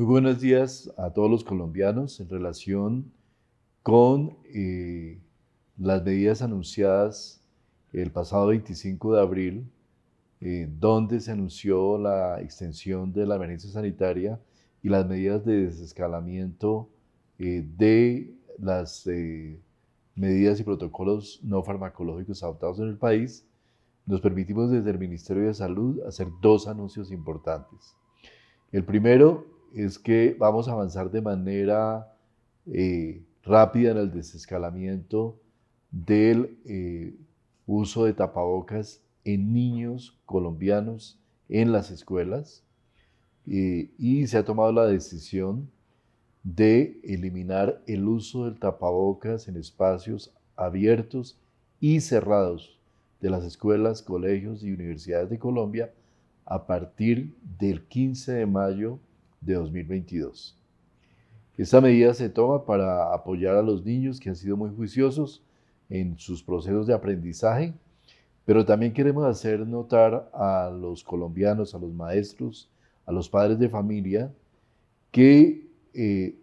Muy buenos días a todos los colombianos en relación con eh, las medidas anunciadas el pasado 25 de abril, eh, donde se anunció la extensión de la emergencia sanitaria y las medidas de desescalamiento eh, de las medidas y protocolos no farmacológicos adoptados en el país, nos permitimos desde el Ministerio de Salud hacer dos anuncios importantes. El primero es que vamos a avanzar de manera eh, rápida en el desescalamiento del eh, uso de tapabocas en niños colombianos en las escuelas eh, y se ha tomado la decisión de eliminar el uso del tapabocas en espacios abiertos y cerrados de las escuelas, colegios y universidades de Colombia a partir del 15 de mayo de 2022. Esta medida se toma para apoyar a los niños que han sido muy juiciosos en sus procesos de aprendizaje, pero también queremos hacer notar a los colombianos, a los maestros, a los padres de familia, que eh,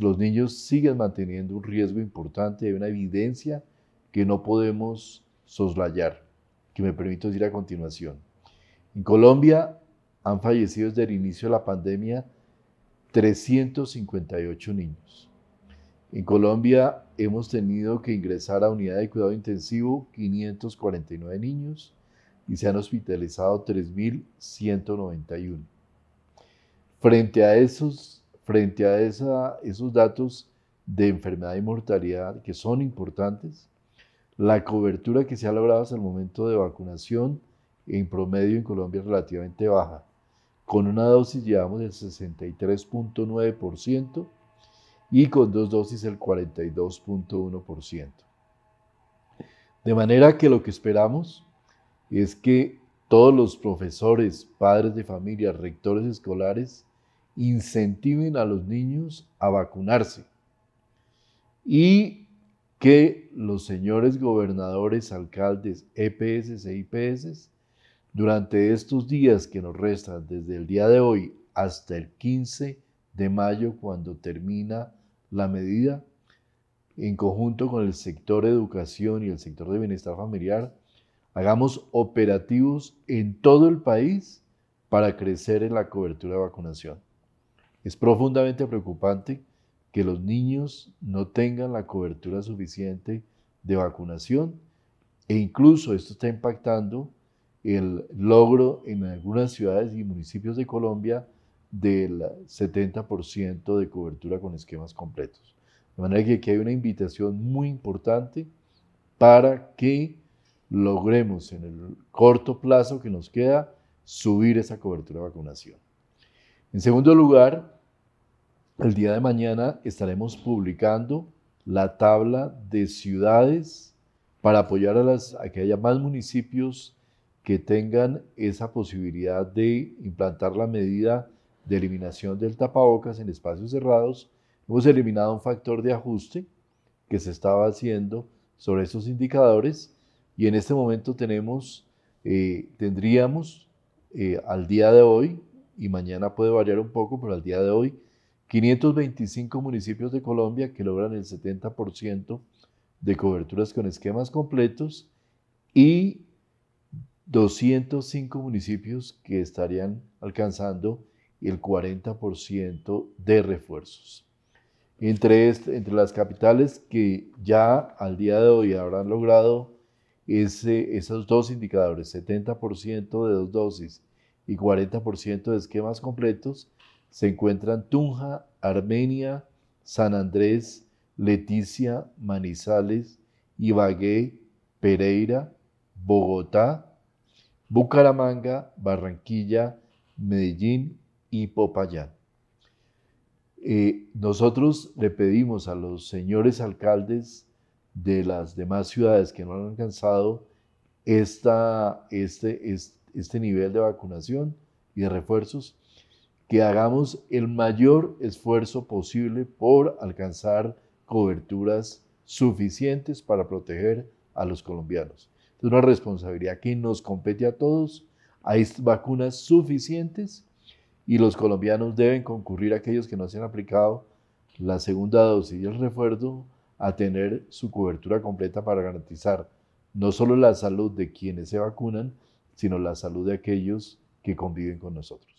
los niños siguen manteniendo un riesgo importante, hay una evidencia que no podemos soslayar, que me permito decir a continuación. En Colombia han fallecido desde el inicio de la pandemia 358 niños. En Colombia hemos tenido que ingresar a unidad de cuidado intensivo 549 niños y se han hospitalizado 3.191. Frente a esos, frente a esa, esos datos de enfermedad y mortalidad que son importantes, la cobertura que se ha logrado hasta el momento de vacunación en promedio en Colombia es relativamente baja. Con una dosis llevamos el 63.9% y con dos dosis el 42.1%. De manera que lo que esperamos es que todos los profesores, padres de familia, rectores escolares, incentiven a los niños a vacunarse y que los señores gobernadores, alcaldes, EPS e IPS durante estos días que nos restan desde el día de hoy hasta el 15 de mayo, cuando termina la medida, en conjunto con el sector de educación y el sector de bienestar familiar, hagamos operativos en todo el país para crecer en la cobertura de vacunación. Es profundamente preocupante que los niños no tengan la cobertura suficiente de vacunación e incluso esto está impactando el logro en algunas ciudades y municipios de Colombia del 70% de cobertura con esquemas completos. De manera que aquí hay una invitación muy importante para que logremos en el corto plazo que nos queda subir esa cobertura de vacunación. En segundo lugar, el día de mañana estaremos publicando la tabla de ciudades para apoyar a, las, que haya más municipios que tengan esa posibilidad de implantar la medida de eliminación del tapabocas en espacios cerrados. Hemos eliminado un factor de ajuste que se estaba haciendo sobre esos indicadores y en este momento tenemos, eh, tendríamos eh, al día de hoy, y mañana puede variar un poco, pero al día de hoy, 525 municipios de Colombia que logran el 70% de coberturas con esquemas completos y 205 municipios que estarían alcanzando el 40% de refuerzos. Entre, este, entre las capitales que ya al día de hoy habrán logrado esos dos indicadores, 70% de dos dosis y 40% de esquemas completos, se encuentran Tunja, Armenia, San Andrés, Leticia, Manizales, Ibagué, Pereira, Bogotá, Bucaramanga, Barranquilla, Medellín y Popayán. Eh, nosotros le pedimos a los señores alcaldes de las demás ciudades que no han alcanzado este, este, este nivel de vacunación y de refuerzos, que hagamos el mayor esfuerzo posible por alcanzar coberturas suficientes para proteger a los colombianos. Es una responsabilidad que nos compete a todos. Hay vacunas suficientes y los colombianos deben concurrir a aquellos que no se han aplicado la segunda dosis y el refuerzo a tener su cobertura completa para garantizar no solo la salud de quienes se vacunan, sino la salud de aquellos que conviven con nosotros.